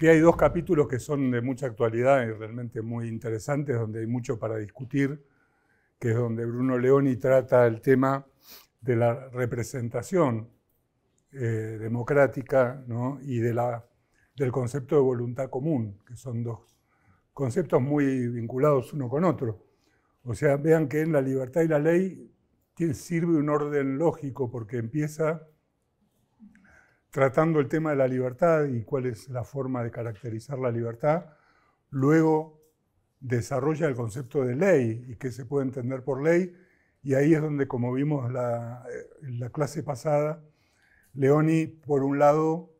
que hay dos capítulos que son de mucha actualidad y realmente muy interesantes, donde hay mucho para discutir, que es donde Bruno Leoni trata el tema de la representación eh, democrática y de la, del concepto de voluntad común, que son dos conceptos muy vinculados uno con otro. O sea, vean que en la libertad y la ley sirve un orden lógico porque empieza tratando el tema de la libertad y cuál es la forma de caracterizar la libertad. Luego desarrolla el concepto de ley y qué se puede entender por ley. Y ahí es donde, como vimos la, eh, en la clase pasada, Leoni, por un lado,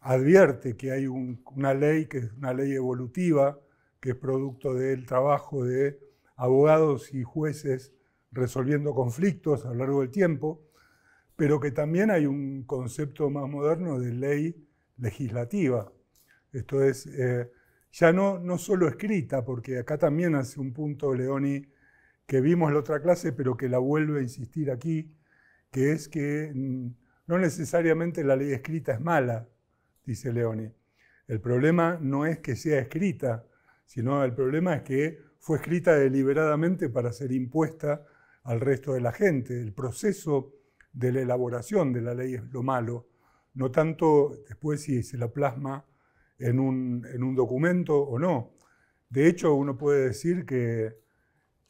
advierte que hay una ley que es una ley evolutiva, que es producto del trabajo de abogados y jueces resolviendo conflictos a lo largo del tiempo, pero que también hay un concepto más moderno de ley legislativa. Esto es, eh, ya no, no solo escrita, porque acá también hace un punto Leoni que vimos la otra clase, pero que la vuelve a insistir aquí, que es que mm, no necesariamente la ley escrita es mala, dice Leoni. El problema no es que sea escrita, sino el problema es que fue escrita deliberadamente para ser impuesta al resto de la gente. El proceso de la elaboración de la ley es lo malo, no tanto después si se la plasma en un, documento o no. De hecho, uno puede decir que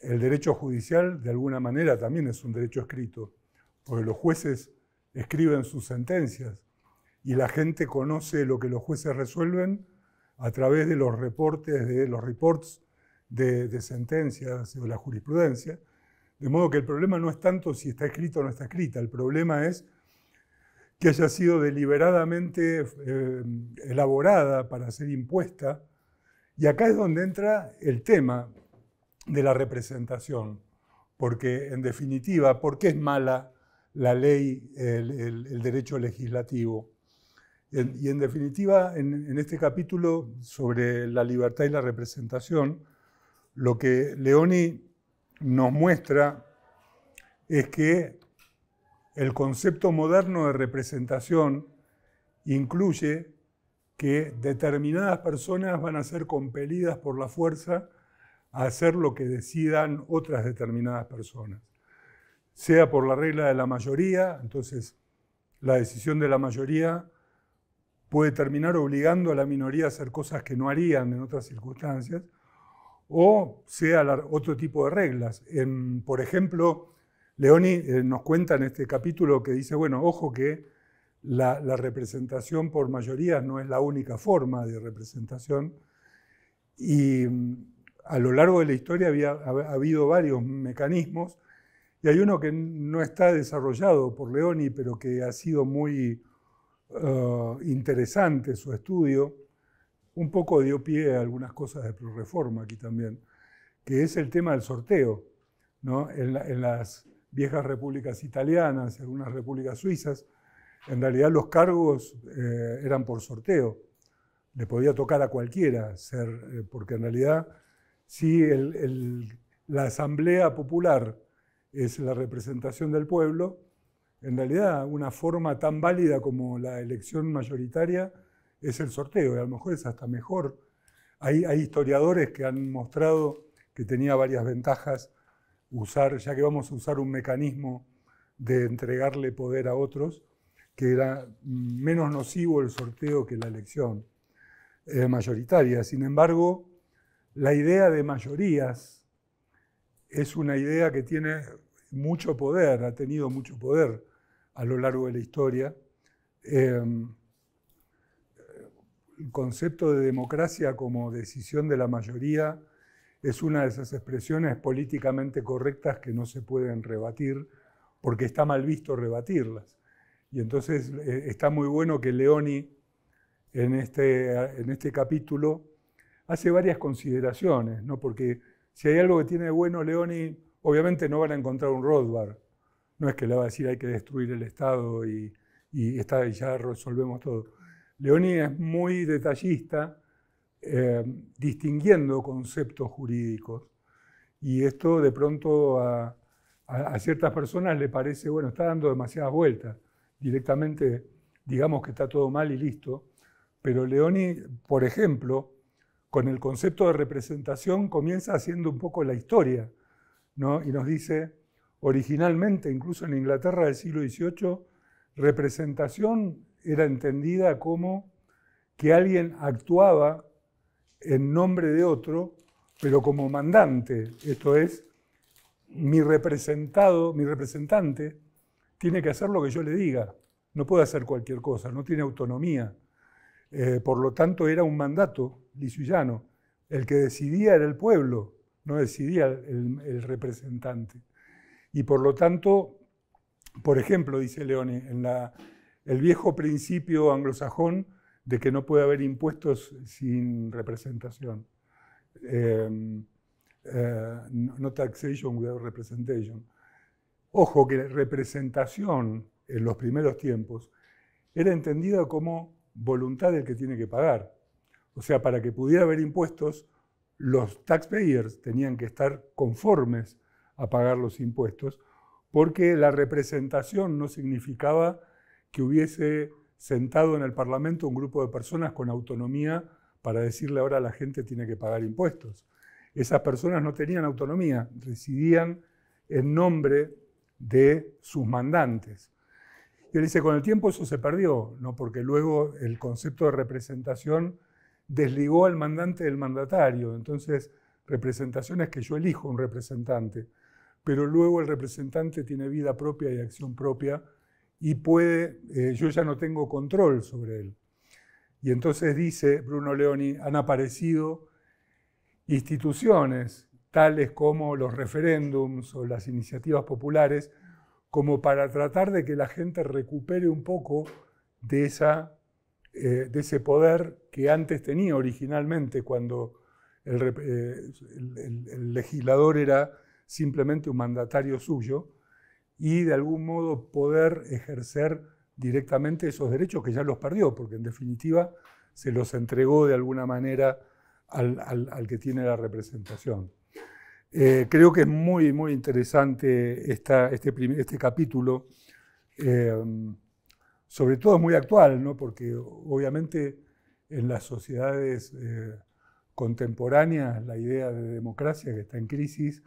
el derecho judicial de alguna manera también es un derecho escrito, porque los jueces escriben sus sentencias y la gente conoce lo que los jueces resuelven a través de los reportes, de los reports de, de sentencias o la jurisprudencia. De modo que el problema no es tanto si está escrito o no está escrita, el problema es que haya sido deliberadamente eh, elaborada para ser impuesta. Y acá es donde entra el tema de la representación, porque en definitiva, ¿por qué es mala la ley, el, derecho legislativo? y en definitiva, en, en este capítulo sobre la libertad y la representación, lo que Leoni nos muestra es que el concepto moderno de representación incluye que determinadas personas van a ser compelidas por la fuerza a hacer lo que decidan otras determinadas personas, sea por la regla de la mayoría, entonces la decisión de la mayoría puede terminar obligando a la minoría a hacer cosas que no harían en otras circunstancias, o sea otro tipo de reglas. por ejemplo, Leoni eh, nos cuenta en este capítulo que dice, bueno, ojo que la, representación por mayoría no es la única forma de representación y mm, a lo largo de la historia había, ha habido varios mecanismos y hay uno que no está desarrollado por Leoni, pero que ha sido muy eh, interesante su estudio, un poco dio pie a algunas cosas de pro-reforma aquí también, que es el tema del sorteo. En, las viejas repúblicas italianas en algunas repúblicas suizas, en realidad los cargos eh, eran por sorteo. Le podía tocar a cualquiera ser, eh, porque en realidad si la asamblea popular es la representación del pueblo, en realidad una forma tan válida como la elección mayoritaria es el sorteo, y a lo mejor es hasta mejor. Hay, historiadores que han mostrado que tenía varias ventajas usar, ya que vamos a usar un mecanismo de entregarle poder a otros, que era menos nocivo el sorteo que la elección eh, mayoritaria. Sin embargo, la idea de mayorías es una idea que tiene mucho poder, ha tenido mucho poder a lo largo de la historia. Eh, el concepto de democracia como decisión de la mayoría es una de esas expresiones políticamente correctas que no se pueden rebatir porque está mal visto rebatirlas. Y entonces eh, está muy bueno que Leoni en este, en este capítulo hace varias consideraciones, ¿no? porque si hay algo que tiene de bueno Leoni, obviamente no van a encontrar un Rothbard. No es que le va a decir hay que destruir el Estado y, y ya resolvemos todo. Leoni es muy detallista, eh, distinguiendo conceptos jurídicos. Y esto de pronto a, ciertas personas le parece, bueno, está dando demasiadas vueltas. Directamente digamos que está todo mal y listo. Pero Leoni, por ejemplo, con el concepto de representación comienza haciendo un poco la historia, ¿no? Y nos dice, originalmente, incluso en Inglaterra del siglo XVIII, representación era entendida como que alguien actuaba en nombre de otro, pero como mandante, esto es, mi representado, mi representante, tiene que hacer lo que yo le diga, no puede hacer cualquier cosa, no tiene autonomía. Eh, por lo tanto, era un mandato lisuyano. El que decidía era el pueblo, no decidía el, el representante. Y por lo tanto, por ejemplo, dice Leone en la el viejo principio anglosajón de que no puede haber impuestos sin representación. Em, eh, no taxation without representation. Ojo que representación en los primeros tiempos era entendida como voluntad del que tiene que pagar. O sea, para que pudiera haber impuestos, los taxpayers tenían que estar conformes a pagar los impuestos, porque la representación no significaba que hubiese sentado en el Parlamento un grupo de personas con autonomía para decirle ahora a la gente tiene que pagar impuestos. Esas personas no tenían autonomía, residían en nombre de sus mandantes. Y él dice, con el tiempo eso se perdió, ¿no? porque luego el concepto de representación desligó al mandante del mandatario. Entonces, representación es que yo elijo un representante, pero luego el representante tiene vida propia y acción propia y puede, eh, yo ya no tengo control sobre él. Y entonces dice Bruno Leoni, han aparecido instituciones tales como los referéndums o las iniciativas populares, como para tratar de que la gente recupere un poco de, esa, eh, de ese poder que antes tenía originalmente cuando el eh, legislador era simplemente un mandatario suyo y de algún modo poder ejercer directamente esos derechos que ya los perdió, porque en definitiva se los entregó de alguna manera al, que tiene la representación. Eh, creo que es muy, muy interesante este, este, capítulo, em, sobre todo muy actual, ¿no? porque obviamente en las sociedades eh, contemporáneas la idea de democracia que está en crisis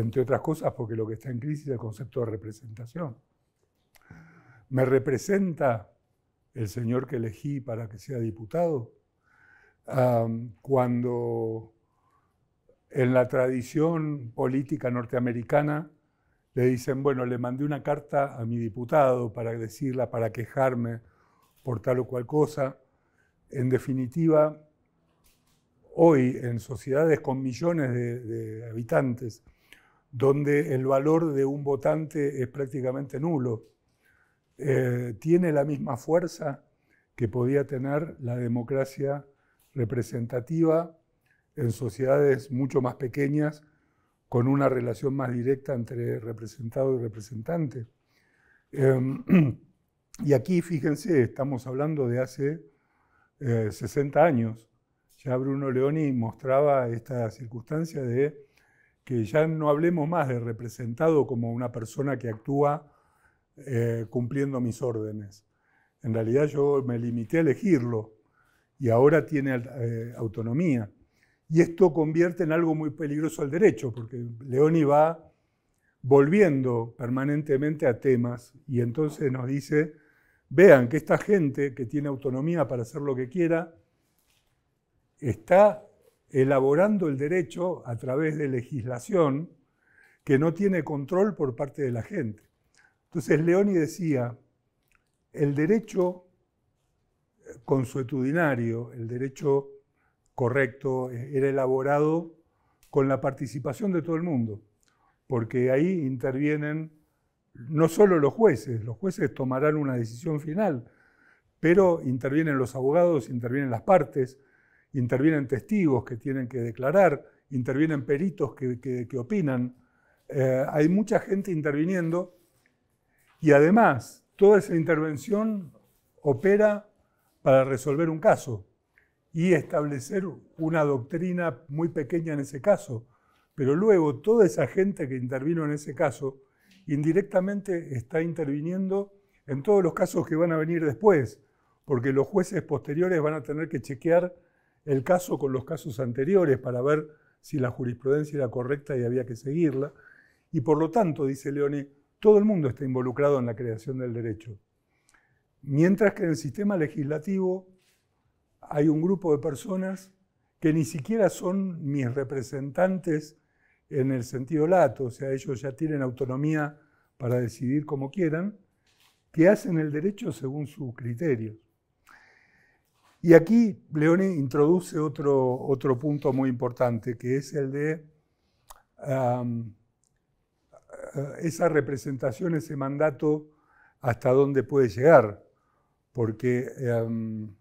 entre otras cosas porque lo que está en crisis es el concepto de representación. ¿Me representa el señor que elegí para que sea diputado? cuando en la tradición política norteamericana le dicen, bueno, le mandé una carta a mi diputado para decirla, para quejarme por tal o cual cosa. En definitiva, hoy en sociedades con millones de habitantes, donde el valor de un votante es prácticamente nulo. Eh, tiene la misma fuerza que podía tener la democracia representativa en sociedades mucho más pequeñas, con una relación más directa entre representado y representante. Eh, y aquí, fíjense, estamos hablando de hace 60 eh, años. Ya Bruno Leoni mostraba esta circunstancia de que ya no hablemos más de representado como una persona que actúa eh, cumpliendo mis órdenes. En realidad yo me limité a elegirlo y ahora tiene eh, autonomía. Y esto convierte en algo muy peligroso al derecho, porque Leoni va volviendo permanentemente a temas y entonces nos dice, vean que esta gente que tiene autonomía para hacer lo que quiera, está elaborando el derecho a través de legislación que no tiene control por parte de la gente. Entonces Leoni decía, el derecho consuetudinario, el derecho correcto, eh, era elaborado con la participación de todo el mundo, porque ahí intervienen no solo los jueces, los jueces tomarán una decisión final, pero intervienen los abogados, intervienen las partes, intervienen testigos que tienen que declarar, intervienen peritos que, opinan, eh, hay mucha gente interviniendo y además toda esa intervención opera para resolver un caso y establecer una doctrina muy pequeña en ese caso. Pero luego toda esa gente que intervino en ese caso indirectamente está interviniendo en todos los casos que van a venir después, porque los jueces posteriores van a tener que chequear el caso con los casos anteriores para ver si la jurisprudencia era correcta y había que seguirla. Y por lo tanto, dice Leone, todo el mundo está involucrado en la creación del derecho. Mientras que en el sistema legislativo hay un grupo de personas que ni siquiera son mis representantes en el sentido lato, o sea, ellos ya tienen autonomía para decidir como quieran, que hacen el derecho según sus criterios. Y aquí Leone introduce otro, otro punto muy importante, que es el de esa representación, ese mandato, hasta dónde puede llegar. Porque, en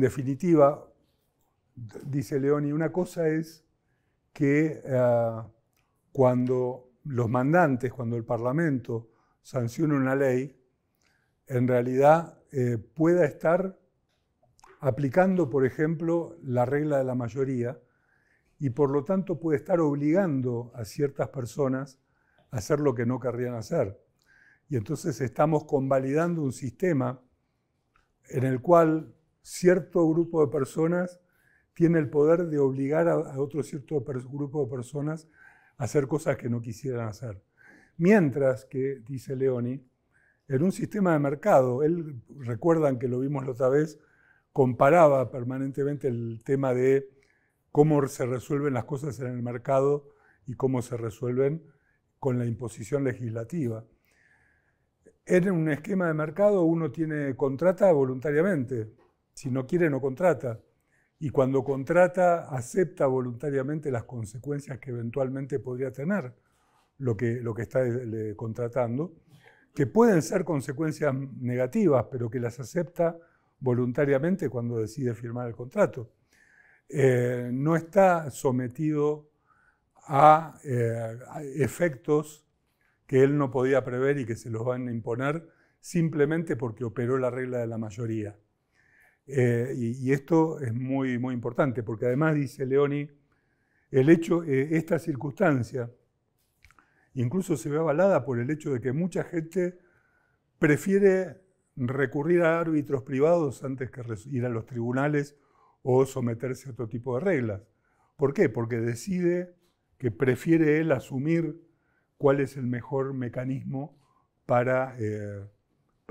definitiva, dice Leone, una cosa es que ah, cuando los mandantes, cuando el Parlamento sanciona una ley, en realidad eh, pueda estar aplicando, por ejemplo, la regla de la mayoría y por lo tanto puede estar obligando a ciertas personas a hacer lo que no querrían hacer. Y entonces estamos convalidando un sistema en el cual cierto grupo de personas tiene el poder de obligar a, otro cierto grupo de personas a hacer cosas que no quisieran hacer. Mientras que, dice Leoni, en un sistema de mercado, él recuerdan que lo vimos la otra vez comparaba permanentemente el tema de cómo se resuelven las cosas en el mercado y cómo se resuelven con la imposición legislativa. En un esquema de mercado uno tiene contrata voluntariamente, si no quiere no contrata, y cuando contrata acepta voluntariamente las consecuencias que eventualmente podría tener lo que, lo que está eh, contratando, que pueden ser consecuencias negativas, pero que las acepta voluntariamente cuando decide firmar el contrato. Eh, no está sometido eh, a, efectos que él no podía prever y que se los van a imponer simplemente porque operó la regla de la mayoría. Eh, y, y, esto es muy, muy importante, porque además, dice Leoni, el hecho, esta circunstancia, incluso se ve avalada por el hecho de que mucha gente prefiere recurrir a árbitros privados antes que ir a los tribunales o someterse a otro tipo de reglas. ¿Por qué? Porque decide que prefiere él asumir cuál es el mejor mecanismo para eh,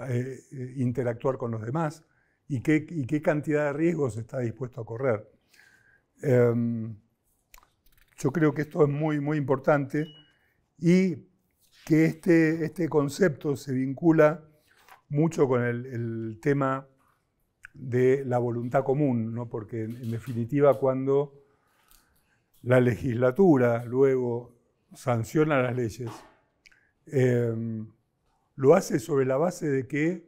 eh, interactuar con los demás y qué, cantidad de riesgos está dispuesto a correr. Em, yo creo que esto es muy, muy importante y que este, este concepto se vincula mucho con el, tema de la voluntad común, porque en, definitiva cuando la legislatura luego sanciona las leyes, em, lo hace sobre la base de que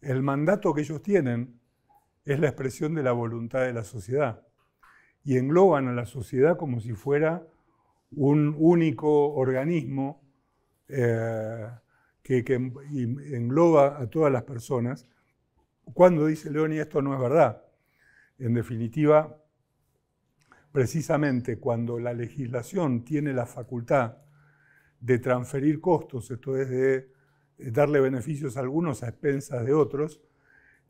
el mandato que ellos tienen es la expresión de la voluntad de la sociedad y engloban a la sociedad como si fuera un único organismo eh, que, em, engloba a todas las personas, cuando dice y esto no es verdad. En definitiva, precisamente cuando la legislación tiene la facultad de transferir costos, esto es de eh, darle beneficios a algunos a expensas de otros,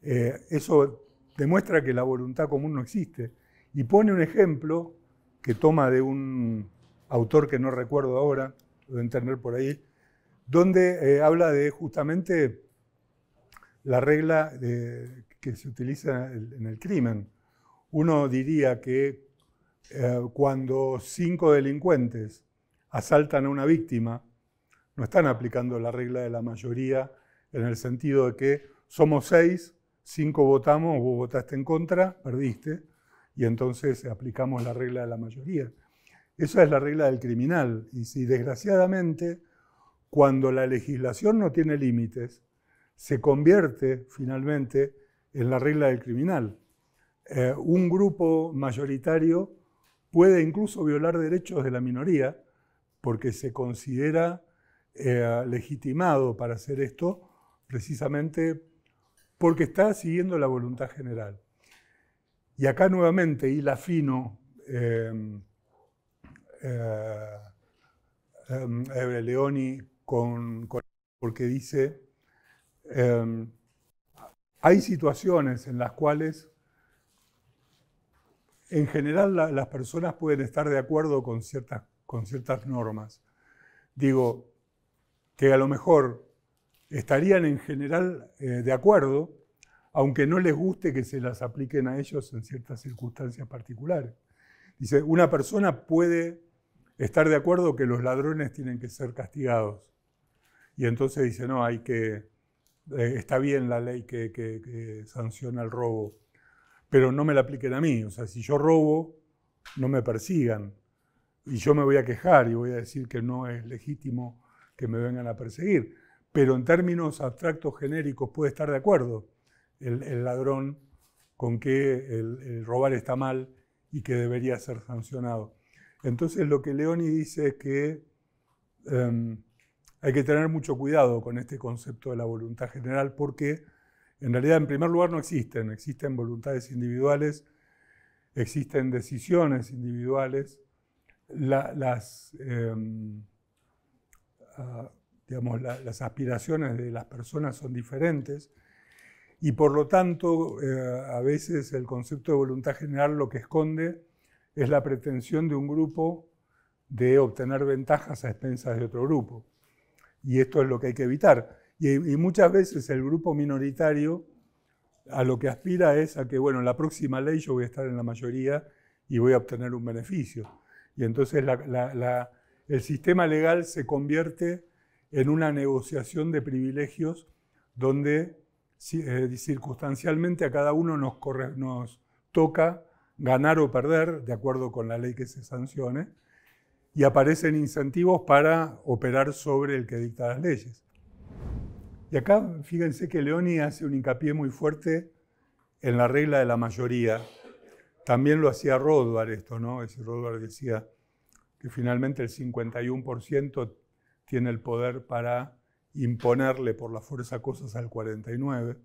eh, eso demuestra que la voluntad común no existe. Y pone un ejemplo que toma de un autor que no recuerdo ahora, lo deben entender por ahí, donde eh, habla de justamente la regla eh, que se utiliza en el crimen. Uno diría que eh, cuando cinco delincuentes asaltan a una víctima, no están aplicando la regla de la mayoría en el sentido de que somos seis, cinco votamos, vos votaste en contra, perdiste, y entonces aplicamos la regla de la mayoría. Esa es la regla del criminal. Y si desgraciadamente cuando la legislación no tiene límites, se convierte finalmente en la regla del criminal. Eh, un grupo mayoritario puede incluso violar derechos de la minoría porque se considera eh, legitimado para hacer esto precisamente porque está siguiendo la voluntad general. Y acá nuevamente, y la fino, eh, eh, Leoni porque dice, em, hay situaciones en las cuales en general las personas pueden estar de acuerdo con ciertas, con ciertas normas. Digo, que a lo mejor estarían en general eh, de acuerdo, aunque no les guste que se las apliquen a ellos en ciertas circunstancias particulares. Dice, una persona puede estar de acuerdo que los ladrones tienen que ser castigados, y entonces dice, no, hay que, eh, está bien la ley que, sanciona el robo, pero no me la apliquen a mí. O sea, si yo robo, no me persigan. Y yo me voy a quejar y voy a decir que no es legítimo que me vengan a perseguir. Pero en términos abstractos genéricos puede estar de acuerdo el, ladrón con que el, robar está mal y que debería ser sancionado. Entonces lo que Leoni dice es que em, hay que tener mucho cuidado con este concepto de la voluntad general porque en realidad en primer lugar no existen, existen voluntades individuales, existen decisiones individuales, em, ah, las, aspiraciones de las personas son diferentes y por lo tanto eh, a veces el concepto de voluntad general lo que esconde es la pretensión de un grupo de obtener ventajas a expensas de otro grupo. Y esto es lo que hay que evitar. Y, muchas veces el grupo minoritario a lo que aspira es a que, bueno, en la próxima ley yo voy a estar en la mayoría y voy a obtener un beneficio. Y entonces el sistema legal se convierte en una negociación de privilegios donde eh, circunstancialmente a cada uno nos toca ganar o perder, de acuerdo con la ley que se sancione, y aparecen incentivos para operar sobre el que dicta las leyes. Y acá fíjense que Leoni hace un hincapié muy fuerte en la regla de la mayoría. También lo hacía Rodward esto, ¿no? Es decir, decía que finalmente el 51% tiene el poder para imponerle por la fuerza cosas al 49%.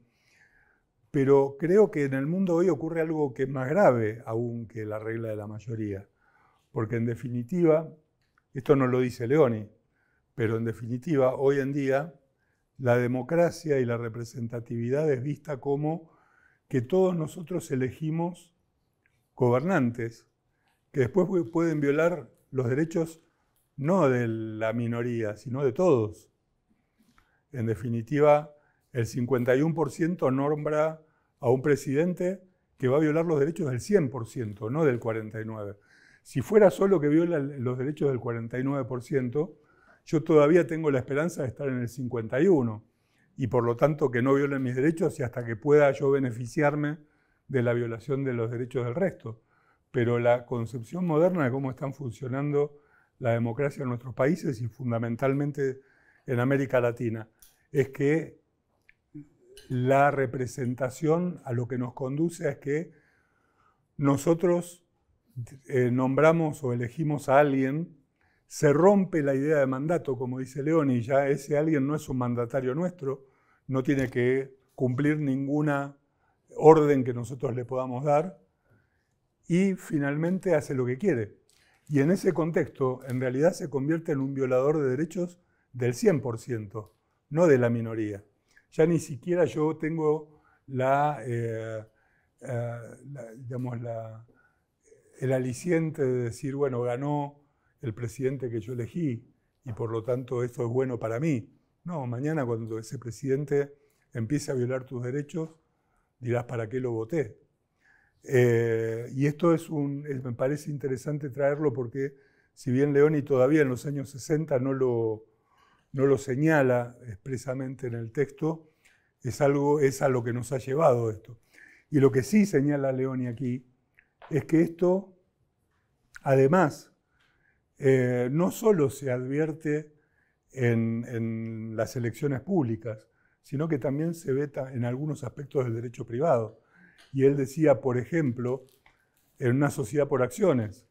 Pero creo que en el mundo hoy ocurre algo que es más grave aún que la regla de la mayoría, porque en definitiva esto no lo dice Leoni, pero en definitiva, hoy en día, la democracia y la representatividad es vista como que todos nosotros elegimos gobernantes, que después pueden violar los derechos no de la minoría, sino de todos. En definitiva, el 51% nombra a un presidente que va a violar los derechos del 100%, no del 49%. Si fuera solo que viola los derechos del 49%, yo todavía tengo la esperanza de estar en el 51% y por lo tanto que no violen mis derechos y hasta que pueda yo beneficiarme de la violación de los derechos del resto. Pero la concepción moderna de cómo están funcionando la democracia en nuestros países y fundamentalmente en América Latina es que la representación a lo que nos conduce es que nosotros eh, nombramos o elegimos a alguien, se rompe la idea de mandato, como dice León, y ya ese alguien no es un mandatario nuestro, no tiene que cumplir ninguna orden que nosotros le podamos dar, y finalmente hace lo que quiere. Y en ese contexto, en realidad se convierte en un violador de derechos del 100%, no de la minoría. Ya ni siquiera yo tengo la eh, eh, digamos, la, el aliciente de decir, bueno, ganó el presidente que yo elegí y por lo tanto esto es bueno para mí. No, mañana cuando ese presidente empiece a violar tus derechos, dirás, ¿para qué lo voté? Eh, y esto es un, me parece interesante traerlo porque si bien Leoni todavía en los años 60 no lo, no lo señala expresamente en el texto, es algo, es a lo que nos ha llevado esto. Y lo que sí señala Leoni aquí es que esto Además, eh, no solo se advierte en, las elecciones públicas, sino que también se veta en algunos aspectos del derecho privado. Y él decía, por ejemplo, en una sociedad por acciones,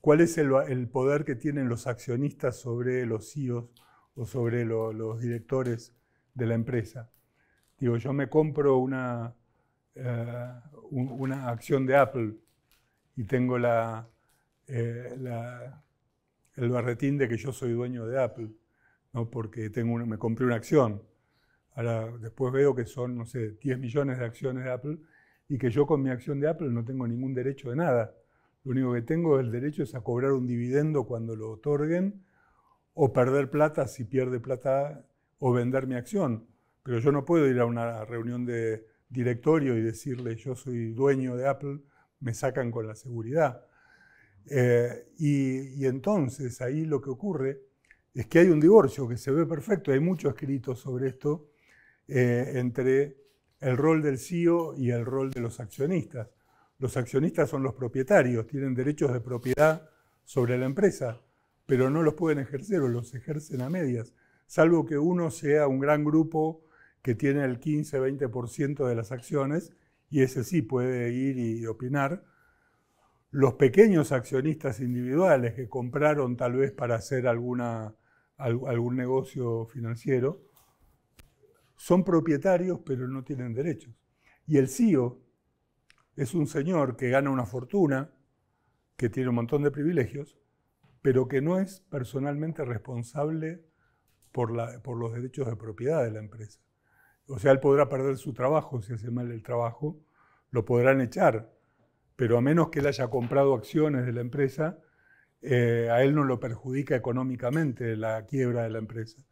¿cuál es el, poder que tienen los accionistas sobre los CEOs o sobre los directores de la empresa? Digo, yo me compro una, eh, una acción de Apple y tengo la, eh, el barretín de que yo soy dueño de Apple, ¿no? porque tengo me compré una acción. Ahora, después veo que son, no sé, 10 millones de acciones de Apple y que yo con mi acción de Apple no tengo ningún derecho de nada. Lo único que tengo el derecho es a cobrar un dividendo cuando lo otorguen o perder plata si pierde plata o vender mi acción. Pero yo no puedo ir a una reunión de directorio y decirle yo soy dueño de Apple, me sacan con la seguridad. Eh, y, entonces ahí lo que ocurre es que hay un divorcio que se ve perfecto, hay mucho escrito sobre esto, eh, entre el rol del CEO y el rol de los accionistas. Los accionistas son los propietarios, tienen derechos de propiedad sobre la empresa, pero no los pueden ejercer o los ejercen a medias, salvo que uno sea un gran grupo que tiene el 15-20% de las acciones y ese sí puede ir y opinar, los pequeños accionistas individuales que compraron tal vez para hacer alguna, algún negocio financiero, son propietarios pero no tienen derechos. Y el CEO es un señor que gana una fortuna, que tiene un montón de privilegios, pero que no es personalmente responsable por, por los derechos de propiedad de la empresa. O sea, él podrá perder su trabajo si hace mal el trabajo, lo podrán echar, pero a menos que él haya comprado acciones de la empresa, eh, a él no lo perjudica económicamente la quiebra de la empresa.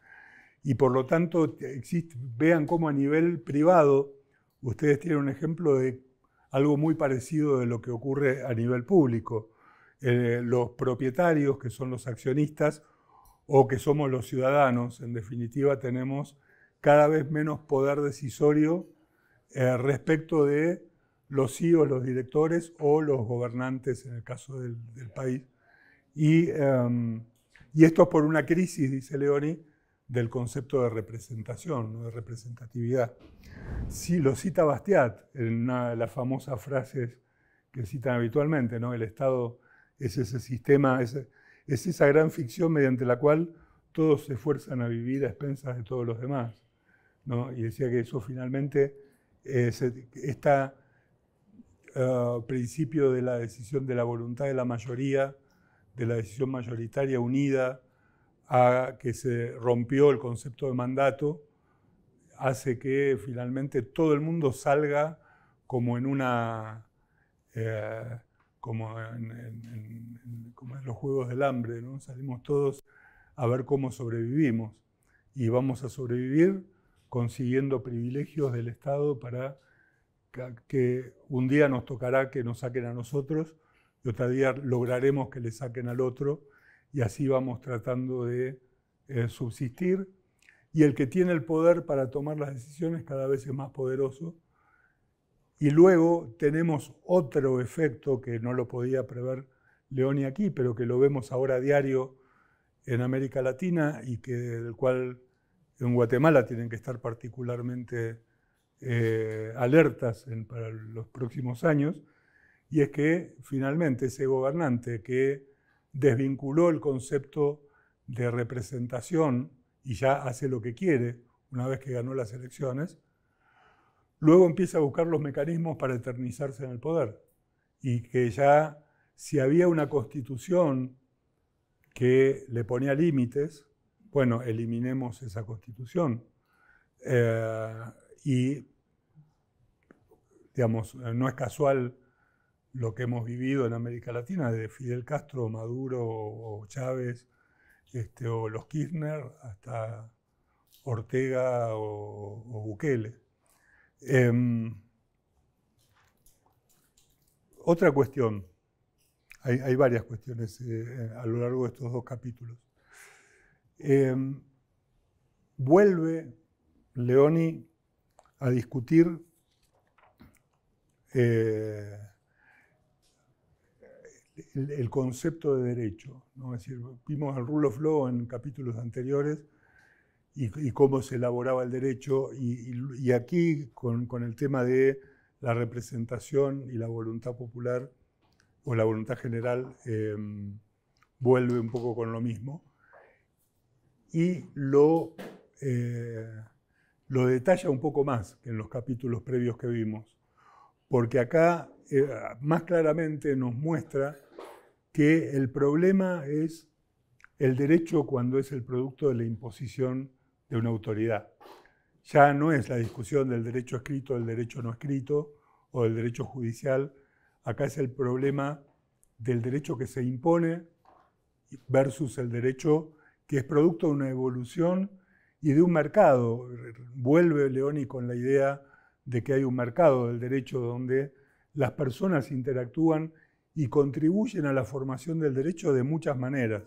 Y por lo tanto, existe, vean cómo a nivel privado, ustedes tienen un ejemplo de algo muy parecido de lo que ocurre a nivel público. Eh, los propietarios, que son los accionistas, o que somos los ciudadanos, en definitiva, tenemos cada vez menos poder decisorio eh, respecto de los CEOs, los directores o los gobernantes en el caso del, país. Em, y, esto es esto por una crisis, dice Leoni, del concepto de representación, de representatividad. Sí, lo cita Bastiat en una de las famosas frases que citan habitualmente, ¿no? El Estado es ese sistema, es, esa gran ficción mediante la cual todos se esfuerzan a vivir a expensas de todos los demás. Y decía que eso finalmente, eh, está... Eh, principio de la decisión de la voluntad de la mayoría, de la decisión mayoritaria unida, a que se rompió el concepto de mandato, hace que finalmente todo el mundo salga como en una... Eh, como, en, como en, los Juegos del Hambre, ¿no? salimos todos a ver cómo sobrevivimos y vamos a sobrevivir consiguiendo privilegios del Estado para que un día nos tocará que nos saquen a nosotros y otro día lograremos que le saquen al otro y así vamos tratando de eh, subsistir. Y el que tiene el poder para tomar las decisiones cada vez es más poderoso. Y luego tenemos otro efecto que no lo podía prever León y aquí, pero que lo vemos ahora a diario en América Latina y que, del cual en Guatemala tienen que estar particularmente eh, alertas para los próximos años, y es que finalmente ese gobernante que desvinculó el concepto de representación y ya hace lo que quiere una vez que ganó las elecciones, luego empieza a buscar los mecanismos para eternizarse en el poder. Y que ya si había una constitución que le ponía límites, bueno, eliminemos esa constitución. Eh, y Digamos, eh, no es casual lo que hemos vivido en América Latina, de Fidel Castro, Maduro o Chávez, este, o los Kirchner, hasta Ortega o, Bukele. Em, otra cuestión, hay, varias cuestiones eh, eh, a lo largo de estos dos capítulos. Em, vuelve Leoni a discutir eh, el, concepto de derecho. ¿no? Es decir, vimos el rule of law en capítulos anteriores y, cómo se elaboraba el derecho y, aquí con, el tema de la representación y la voluntad popular o la voluntad general em, vuelve un poco con lo mismo y lo, eh, lo detalla un poco más que en los capítulos previos que vimos porque acá eh, más claramente nos muestra que el problema es el derecho cuando es el producto de la imposición de una autoridad. Ya no es la discusión del derecho escrito, del derecho no escrito o del derecho judicial. Acá es el problema del derecho que se impone versus el derecho que es producto de una evolución y de un mercado. Vuelve Leoni con la idea de que hay un mercado del derecho donde las personas interactúan y contribuyen a la formación del derecho de muchas maneras.